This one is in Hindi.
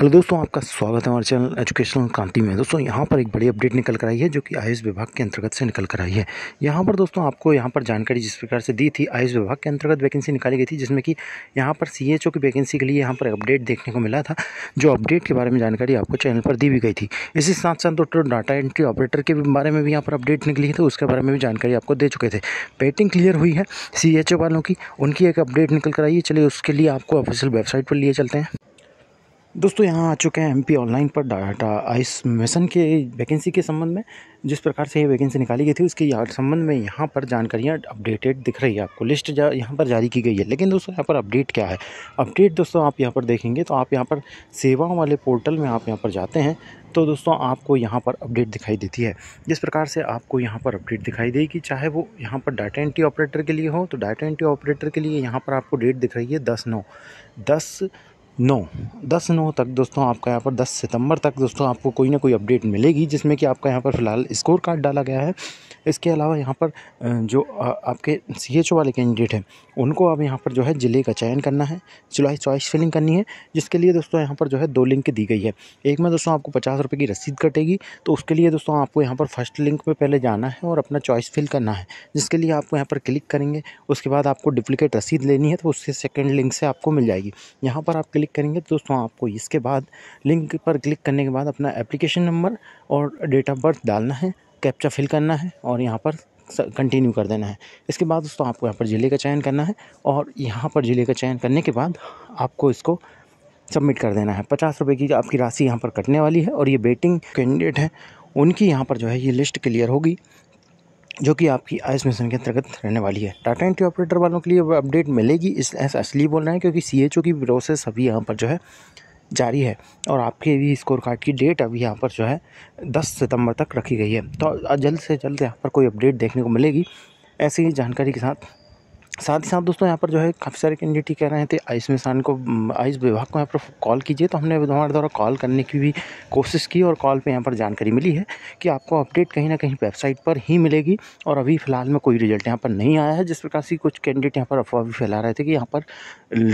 हेलो दोस्तों आपका स्वागत है हमारे चैनल एजुकेशनल क्रांति में दोस्तों यहाँ पर एक बड़ी अपडेट निकल कर आई है जो कि आयुष विभाग के अंतर्गत से निकल कर आई है यहाँ पर दोस्तों आपको यहाँ पर जानकारी जिस प्रकार से दी थी आयुष विभाग के अंतर्गत वैकेंसी निकाली गई थी जिसमें कि यहाँ पर सी की वैकेंसी के लिए यहाँ पर अपडेट देखने को मिला था जो अपडेट के बारे में जानकारी आपको चैनल पर दी भी गई थी इसी साथ साथ दोस्तों डाटा एंट्री ऑपरेटर के बारे में भी यहाँ पर अपडेट निकली थी तो उसके बारे में भी जानकारी आपको दे चुके थे पेटिंग क्लियर हुई है सी वालों की उनकी एक अपडेट निकल कर आई है चलिए उसके लिए आपको ऑफिशियल वेबसाइट पर लिए चलते हैं दोस्तों यहाँ आ चुके हैं एमपी ऑनलाइन पर डाटा आइस मिशन के वैकेंसी के संबंध में जिस प्रकार से ये वैकेंसी निकाली गई थी उसके संबंध में यहाँ पर जानकारियाँ अपडेटेड दिख रही है आपको लिस्ट जा, यहाँ पर जारी की गई है लेकिन दोस्तों यहाँ पर अपडेट क्या है अपडेट दोस्तों आप यहाँ पर देखेंगे तो आप यहाँ पर सेवाओं वाले पोर्टल में आप यहाँ पर जाते हैं तो दोस्तों आपको यहाँ पर अपडेट दिखाई देती है जिस प्रकार से आपको यहाँ पर अपडेट दिखाई देगी चाहे वो यहाँ पर डाटा एंट्री ऑपरेटर के लिए हो तो डाटा एंट्री ऑपरेटर के लिए यहाँ पर आपको डेट दिख रही है दस नौ दस नौ दस नौ तक दोस्तों आपका यहाँ पर दस सितंबर तक दोस्तों आपको कोई ना कोई अपडेट मिलेगी जिसमें कि आपका यहाँ पर फ़िलहाल स्कोर कार्ड डाला गया है इसके अलावा यहाँ पर जो आपके सी एच ओ वाले कैंडिडेट हैं उनको अब यहाँ पर जो है ज़िले का चयन करना है चुलाई चॉइस फिलिंग करनी है जिसके लिए दोस्तों यहाँ पर जो है दो लिंक दी गई है एक में दोस्तों आपको पचास रुपये की रसीद कटेगी तो उसके लिए दोस्तों आपको यहाँ पर फर्स्ट लिंक पर पहले जाना है और अपना चॉइस फिल करना है जिसके लिए आपको यहाँ पर क्लिक करेंगे उसके बाद आपको डुप्लिकेट रसीद लेनी है तो उससे सेकेंड लिंक से आपको मिल जाएगी यहाँ पर आप क्लिक क्लिक करेंगे तो दोस्तों आपको इसके बाद लिंक पर क्लिक करने के बाद अपना एप्लीकेशन नंबर और डेट ऑफ बर्थ डालना है कैप्चा फिल करना है और यहाँ पर कंटिन्यू कर देना है इसके बाद दोस्तों आपको यहाँ पर ज़िले का चयन करना है और यहाँ पर ज़िले का चयन करने के बाद आपको इसको सबमिट कर देना है पचास रुपये की आपकी राशि यहाँ पर कटने वाली है और ये बेटिंग कैंडिडेट हैं उनकी यहाँ पर जो है ये लिस्ट क्लियर होगी जो कि आपकी आयुष मिशन के अंतर्गत रहने वाली है टाटा एंटी ऑपरेटर वालों के लिए अपडेट मिलेगी इस ऐसा असली बोल रहे हैं क्योंकि सी की प्रोसेस अभी यहाँ पर जो है जारी है और आपके भी स्कोर कार्ड की डेट अभी यहाँ पर जो है 10 सितंबर तक रखी गई है तो जल्द से जल्द यहाँ पर कोई अपडेट देखने को मिलेगी ऐसी ही जानकारी के साथ साथ ही साथ दोस्तों यहाँ पर जो है काफ़ी सारे कैंडिडेट ये कह रहे थे आयुष मिसान को आयुष विभाग को यहाँ पर कॉल कीजिए तो हमने हमारे द्वारा कॉल करने की भी कोशिश की और कॉल पे यहाँ पर जानकारी मिली है कि आपको अपडेट कहीं ना कहीं वेबसाइट पर ही मिलेगी और अभी फ़िलहाल में कोई रिजल्ट यहाँ पर नहीं आया है जिस प्रकार से कुछ कैंडिडेट यहाँ पर अफवाह भी फैला रहे थे कि यहाँ पर